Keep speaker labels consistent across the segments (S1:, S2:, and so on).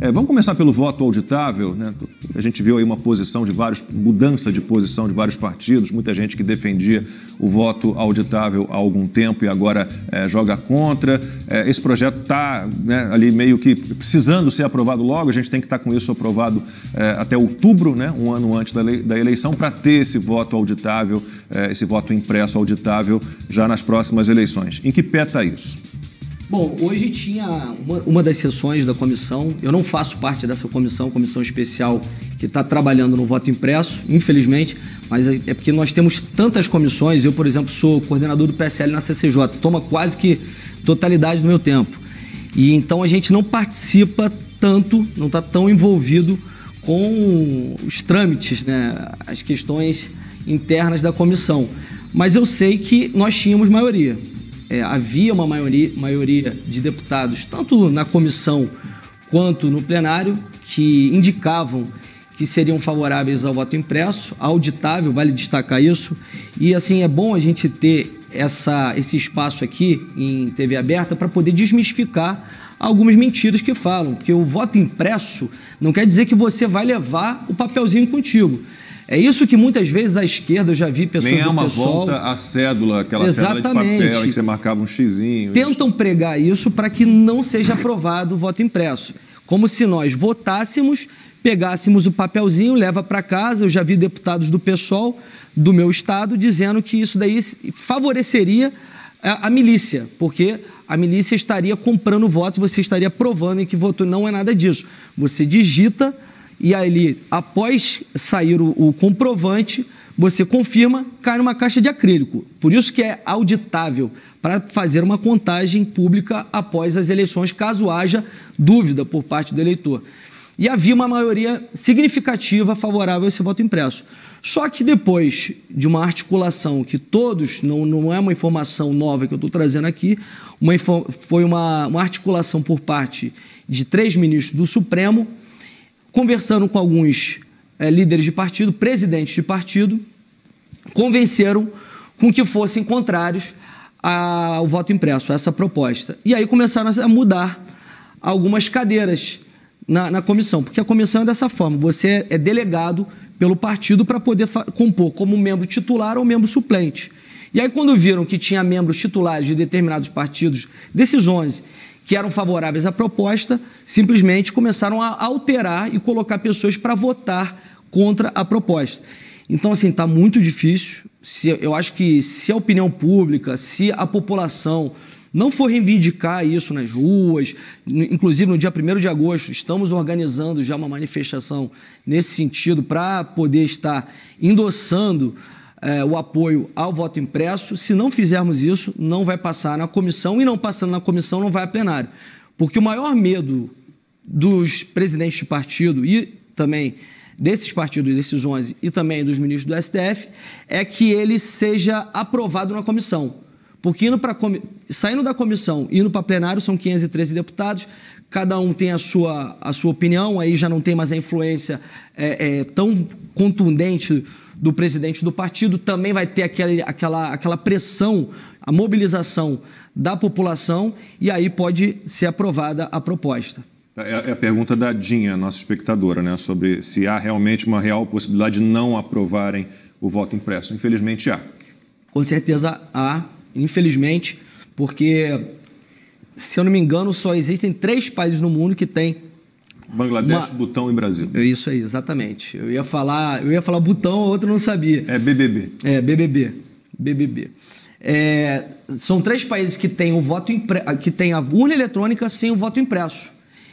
S1: É, vamos começar pelo voto auditável. Né? A gente viu aí uma posição de vários, mudança de posição de vários partidos, muita gente que defendia o voto auditável há algum tempo e agora é, joga contra. É, esse projeto está né, ali meio que precisando ser aprovado logo, a gente tem que estar tá com isso aprovado é, até outubro, né, um ano antes da, lei, da eleição, para ter esse voto auditável, é, esse voto impresso auditável já nas próximas eleições. Em que pé está isso? Bom, hoje tinha uma, uma, das sessões da comissão. Eu não faço parte dessa comissão, comissão especial que está trabalhando no voto impresso, infelizmente, mas é, é porque nós temos tantas comissões. Eu, por exemplo, sou coordenador do PSL na CCJ, toma quase que totalidade do meu tempo. E então a gente não participa tanto, não está tão envolvido com os trâmites, né, as questões internas da comissão. Mas eu sei que nós tínhamos maioria é, havia uma maioria, maioria de deputados, tanto na comissão quanto no plenário, que indicavam que seriam favoráveis ao voto impresso, auditável, vale destacar isso. E assim, é bom a gente ter essa, esse espaço aqui em TV aberta para poder desmistificar algumas mentiras que falam, porque o voto impresso não quer dizer que você vai levar o papelzinho contigo. É isso que muitas vezes a esquerda, eu já vi pessoas Nem é uma PSOL, volta à cédula, aquela exatamente, cédula de papel que você marcava
S2: um xizinho. Tentam
S1: isso. pregar isso para que não seja aprovado o voto impresso. Como se nós votássemos, pegássemos o papelzinho, leva para casa. Eu já vi deputados do PSOL, do meu estado, dizendo que isso daí favoreceria a, a milícia, porque a milícia estaria comprando votos, você estaria provando que votou. Não é nada disso. Você digita e ali, após sair o, o comprovante, você confirma, cai numa caixa de acrílico. Por isso que é auditável, para fazer uma contagem pública após as eleições, caso haja dúvida por parte do eleitor. E havia uma maioria significativa favorável a esse voto impresso. Só que depois de uma articulação que todos, não, não é uma informação nova que eu estou trazendo aqui, uma, foi uma, uma articulação por parte de três ministros do Supremo, conversando com alguns é, líderes de partido, presidentes de partido, convenceram com que fossem contrários ao voto impresso, a essa proposta. E aí começaram a mudar algumas cadeiras na, na comissão, porque a comissão é dessa forma: você é delegado pelo partido para poder compor como membro titular ou membro suplente. E aí, quando viram que tinha membros titulares de determinados partidos, desses 11, que eram favoráveis à proposta simplesmente começaram a alterar e colocar pessoas para votar contra a proposta. Então, assim, está muito difícil. Se, eu acho que se a opinião pública, se a população não for reivindicar isso nas ruas, inclusive no dia 1 de agosto, estamos organizando já uma manifestação nesse sentido para poder estar endossando é, o apoio ao voto impresso. Se não fizermos isso, não vai passar na comissão e não passando na comissão não vai a plenário. Porque o maior medo dos presidentes de partido e também desses partidos, desses 11 e também dos ministros do STF, é que ele seja aprovado na comissão. Porque indo pra, saindo da comissão e indo para plenário, são 513 deputados, cada um tem a sua, a sua opinião, aí já não tem mais a influência é, é, tão contundente do presidente do partido, também vai ter aquele, aquela, aquela pressão, a mobilização da população, e aí pode ser aprovada a proposta.
S2: É, é, é a pergunta
S1: da Dinha, nossa espectadora, né, sobre se há realmente uma real possibilidade de não aprovarem o voto impresso. Infelizmente há. Com certeza há, infelizmente, porque, se eu não me engano, só existem três países no mundo que têm Bangladesh, Butão e Brasil. Isso aí, exatamente. Eu ia falar, eu ia falar Butão, outro não sabia. É BBB. É BBB, BBB. É, são três países que têm o voto impre... Ah, que tem a urna eletrônica sem o voto impresso.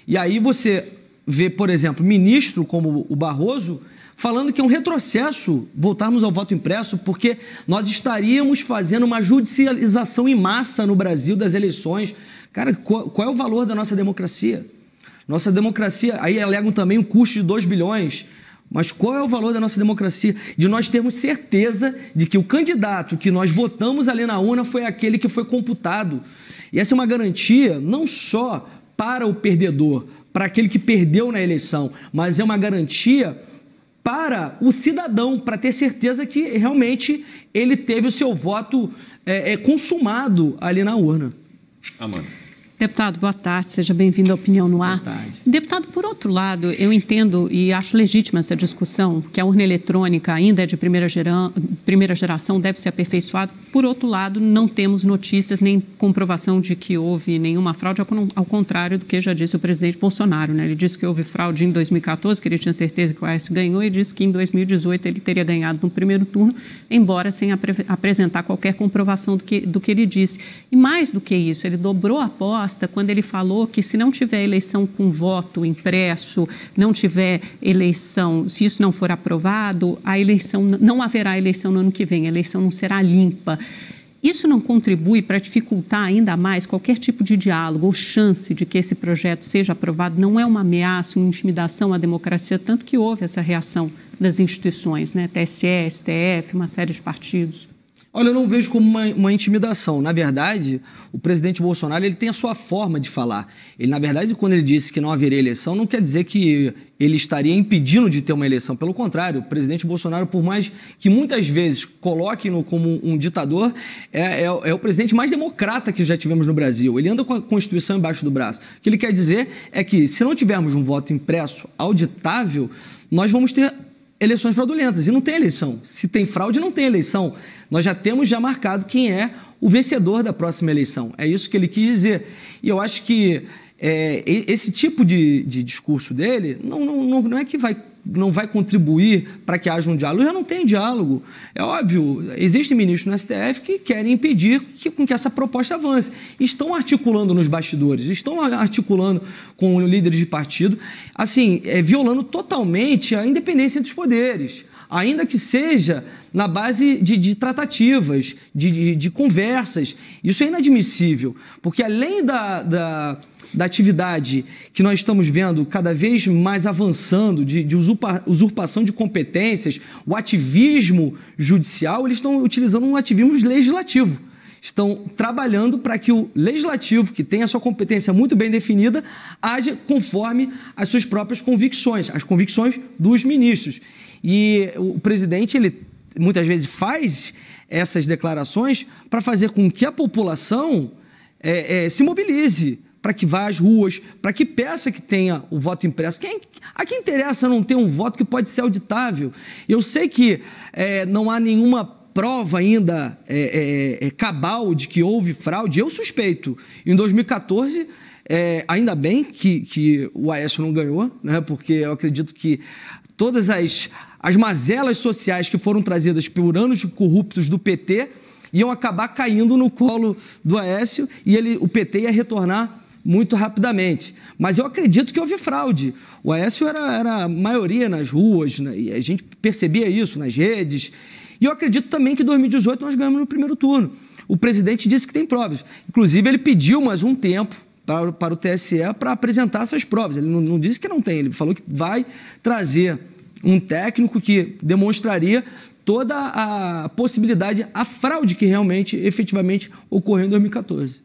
S1: E aí você vê, por exemplo, ministro como o Barroso falando que é um retrocesso voltarmos ao voto impresso, porque nós estaríamos fazendo uma judicialização em massa no Brasil das eleições. Cara, qual é o valor da nossa democracia? Nossa democracia, aí alegam também um custo de 2 bilhões. Mas qual é o valor da nossa democracia? De nós termos certeza de que o candidato que nós votamos ali na urna foi aquele que foi computado. E essa é uma garantia não só para o perdedor, para aquele que perdeu na eleição, mas é uma garantia para o cidadão, para ter certeza que realmente ele teve o seu voto é, é consumado ali na
S2: urna. Amanda. Deputado, boa tarde, seja bem-vindo à Opinião no Ar. Boa tarde. Deputado, por outro lado, eu entendo e acho legítima essa discussão que a urna eletrônica ainda é de primeira, gera... primeira geração, deve ser aperfeiçoada. Por outro lado, não temos notícias nem comprovação de que houve nenhuma fraude, ao contrário do que já disse o presidente Bolsonaro. Né? Ele disse que houve fraude em 2014, que ele tinha certeza que o AS ganhou, e disse que em 2018 ele teria ganhado no primeiro turno, embora sem apre... apresentar qualquer comprovação do que, do que ele disse. E mais do que isso, ele dobrou a porta Costa, quando ele falou que se não tiver eleição com voto impresso, não tiver eleição, se isso não for aprovado, a eleição não haverá eleição no ano que vem, a eleição não será limpa. Isso não contribui para dificultar ainda mais qualquer tipo de diálogo ou chance de que esse projeto seja aprovado? Não é uma ameaça, uma intimidação à democracia, tanto que houve essa reação das instituições, né? TSE, STF, uma série de partidos.
S1: Olha, eu não vejo como uma, uma, intimidação. Na verdade, o presidente Bolsonaro ele tem a sua forma de falar. Ele, na verdade, quando ele disse que não haveria eleição, não quer dizer que ele estaria impedindo de ter uma eleição. Pelo contrário, o presidente Bolsonaro, por mais que muitas vezes coloquem-no como um ditador, é, é, é, o presidente mais democrata que já tivemos no Brasil. Ele anda com a Constituição embaixo do braço. O que ele quer dizer é que, se não tivermos um voto impresso auditável, nós vamos ter eleições fraudulentas. E não tem eleição. Se tem fraude, não tem eleição. Nós já temos já marcado quem é o vencedor da próxima eleição. É isso que ele quis dizer. E eu acho que é, esse tipo de, de discurso dele não, não, não é que vai não vai contribuir para que haja um diálogo. Já não tem diálogo. É óbvio, existem ministros no STF que querem impedir que, com que essa proposta avance. Estão articulando nos bastidores, estão articulando com líderes de partido, assim, é, violando totalmente a independência dos poderes ainda que seja na base de, de tratativas, de, de, de, conversas. Isso é inadmissível, porque além da, da, da, atividade que nós estamos vendo cada vez mais avançando, de, de usurpa, usurpação de competências, o ativismo judicial, eles estão utilizando um ativismo legislativo estão trabalhando para que o legislativo, que tem a sua competência muito bem definida, age conforme as suas próprias convicções, as convicções dos ministros. E o presidente, ele muitas vezes faz essas declarações para fazer com que a população é, é, se mobilize, para que vá às ruas, para que peça que tenha o voto impresso. Quem, a quem interessa não ter um voto que pode ser auditável? Eu sei que é, não há nenhuma prova ainda é, é, é, cabal de que houve fraude, eu suspeito. Em 2014, é, ainda bem que, que o Aécio não ganhou, né? porque eu acredito que todas as, as mazelas sociais que foram trazidas por anos corruptos do PT iam acabar caindo no colo do Aécio e ele, o PT ia retornar muito rapidamente. Mas eu acredito que houve fraude. O Aécio era, era maioria nas ruas, né? e a gente percebia isso nas redes. E eu acredito também que em 2018 nós ganhamos no primeiro turno. O presidente disse que tem provas. Inclusive, ele pediu mais um tempo para, para o TSE para apresentar essas provas. Ele não, não disse que não tem, ele falou que vai trazer um técnico que demonstraria toda a possibilidade, a fraude que realmente, efetivamente, ocorreu em 2014.